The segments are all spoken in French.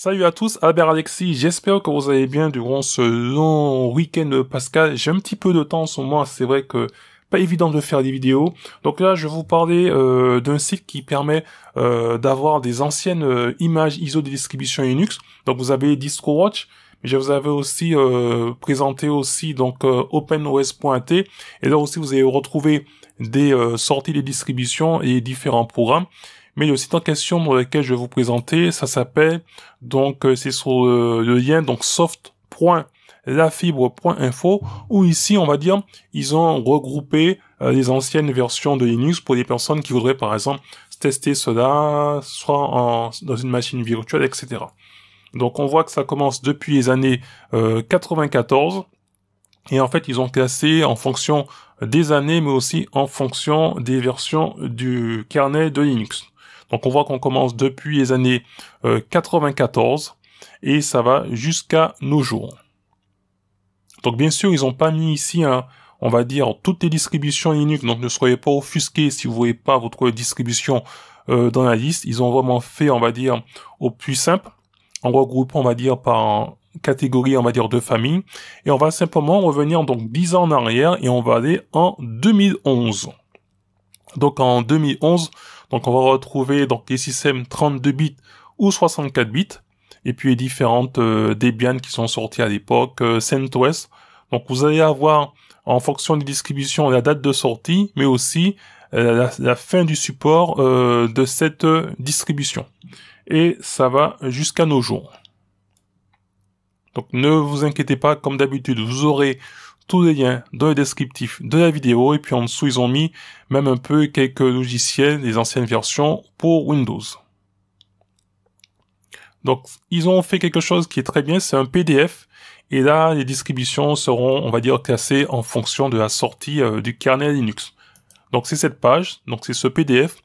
Salut à tous, Albert Alexis, j'espère que vous allez bien durant ce long week-end Pascal. J'ai un petit peu de temps en ce moment, c'est vrai que pas évident de faire des vidéos. Donc là, je vais vous parler euh, d'un site qui permet euh, d'avoir des anciennes euh, images ISO des distributions Linux. Donc vous avez DistroWatch, mais je vous avais aussi présenté aussi donc OpenOS.T. et là aussi vous avez retrouvé des sorties des distributions et différents programmes mais il y a aussi une question dans laquelle je vais vous présenter, ça s'appelle, donc euh, c'est sur euh, le, lien, donc soft.lafibre.info, où ici, on va dire, ils ont regroupé euh, les anciennes versions de Linux pour les personnes qui voudraient, par exemple, tester cela, soit en, dans une machine virtuelle, etc. Donc on voit que ça commence depuis les années 94, et en fait, ils ont classé en fonction des années, mais aussi en fonction des versions du carnet de Linux. Donc on voit qu'on commence depuis les années 94 euh, et ça va jusqu'à nos jours. Donc bien sûr, ils n'ont pas mis ici un, on va dire, toutes les distributions Linux, donc ne soyez pas offusqués si vous voyez pas votre distribution euh, dans la liste. Ils ont vraiment fait, on va dire, au plus simple, en regroupant, on va dire, par catégorie, on va dire, de famille. Et on va simplement revenir donc 10 ans en arrière et on va aller en 2011. Donc en 2011, donc on va retrouver donc les systèmes 32 bits ou 64 bits et puis les différentes euh, Debian qui sont sorties à l'époque, euh, CentOS. Donc vous allez avoir en fonction des distributions la date de sortie, mais aussi euh, la, fin du support de cette distribution. Et ça va jusqu'à nos jours. Donc ne vous inquiétez pas, comme d'habitude, vous aurez tous les liens dans le descriptif de la vidéo et puis en dessous ils ont mis même un peu quelques logiciels des anciennes versions pour Windows. Donc ils ont fait quelque chose qui est très bien, c'est un PDF et là les distributions seront on va dire classées en fonction de la sortie euh, du kernel Linux. Donc c'est cette page, donc c'est ce PDF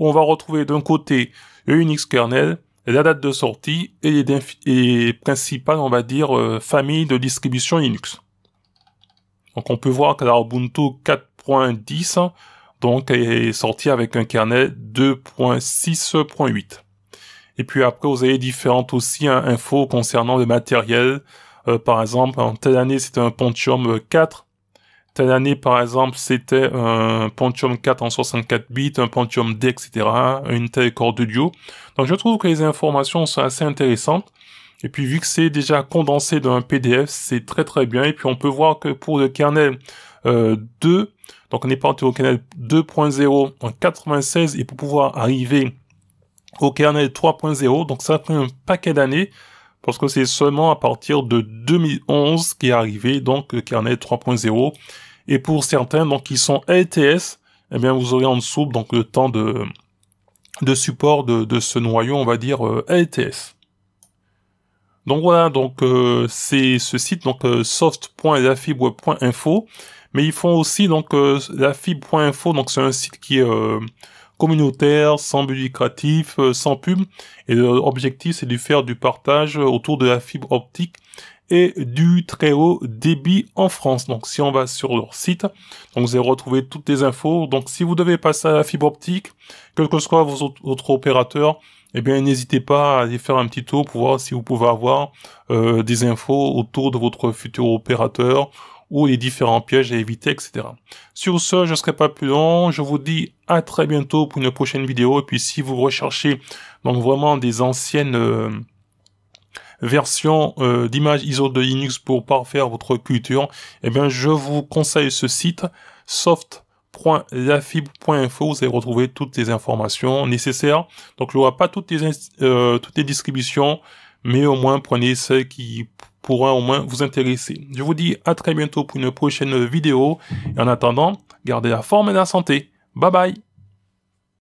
où on va retrouver d'un côté le Unix kernel, la date de sortie et les, principales on va dire famille euh, familles de distribution Linux. Donc on peut voir que la Ubuntu 4.10 donc est sorti avec un kernel 2.6.8. Et puis après, vous avez différentes aussi hein, infos concernant le matériel. Euh, par exemple, en telle année, c'était un Pentium 4. Telle année, par exemple, c'était un Pentium 4 en 64 bits, un Pentium D, etc., une telle corde audio. Donc je trouve que les informations sont assez intéressantes. Et puis vu que c'est déjà condensé dans un PDF, c'est très très bien. Et puis on peut voir que pour le kernel 2, euh, donc on est parti au kernel 2.0 en 96 et pour pouvoir arriver au kernel 3.0, donc ça fait un paquet d'années parce que c'est seulement à partir de 2011 qui est arrivé donc le kernel 3.0. Et pour certains donc qui sont LTS, eh bien vous aurez en dessous donc le temps de de support de, de ce noyau on va dire euh, LTS. Donc voilà, donc euh, c'est ce site donc euh, soft.lafibre.info, mais ils font aussi donc euh, lafibre.info, donc c'est un site qui est euh, communautaire, sans but lucratif, euh, sans pub, et l'objectif c'est de faire du partage autour de la fibre optique et du très haut débit en France. Donc si on va sur leur site, donc vous allez retrouver toutes les infos. Donc si vous devez passer à la fibre optique, quel que soit votre opérateur, eh bien n'hésitez pas à aller faire un petit tour pour voir si vous pouvez avoir euh, des infos autour de votre futur opérateur ou les différents pièges à éviter, etc. Sur ce, je ne serai pas plus long. Je vous dis à très bientôt pour une prochaine vidéo. Et puis si vous recherchez donc vraiment des anciennes euh, versions euh, d'images ISO de Linux pour parfaire votre culture, eh bien je vous conseille ce site soft lafib.info, vous allez retrouver toutes les informations nécessaires. Donc, il n'y aura pas toutes les, euh, toutes les distributions, mais au moins prenez celles qui pourra au moins vous intéresser. Je vous dis à très bientôt pour une prochaine vidéo. Et en attendant, gardez la forme et la santé. Bye bye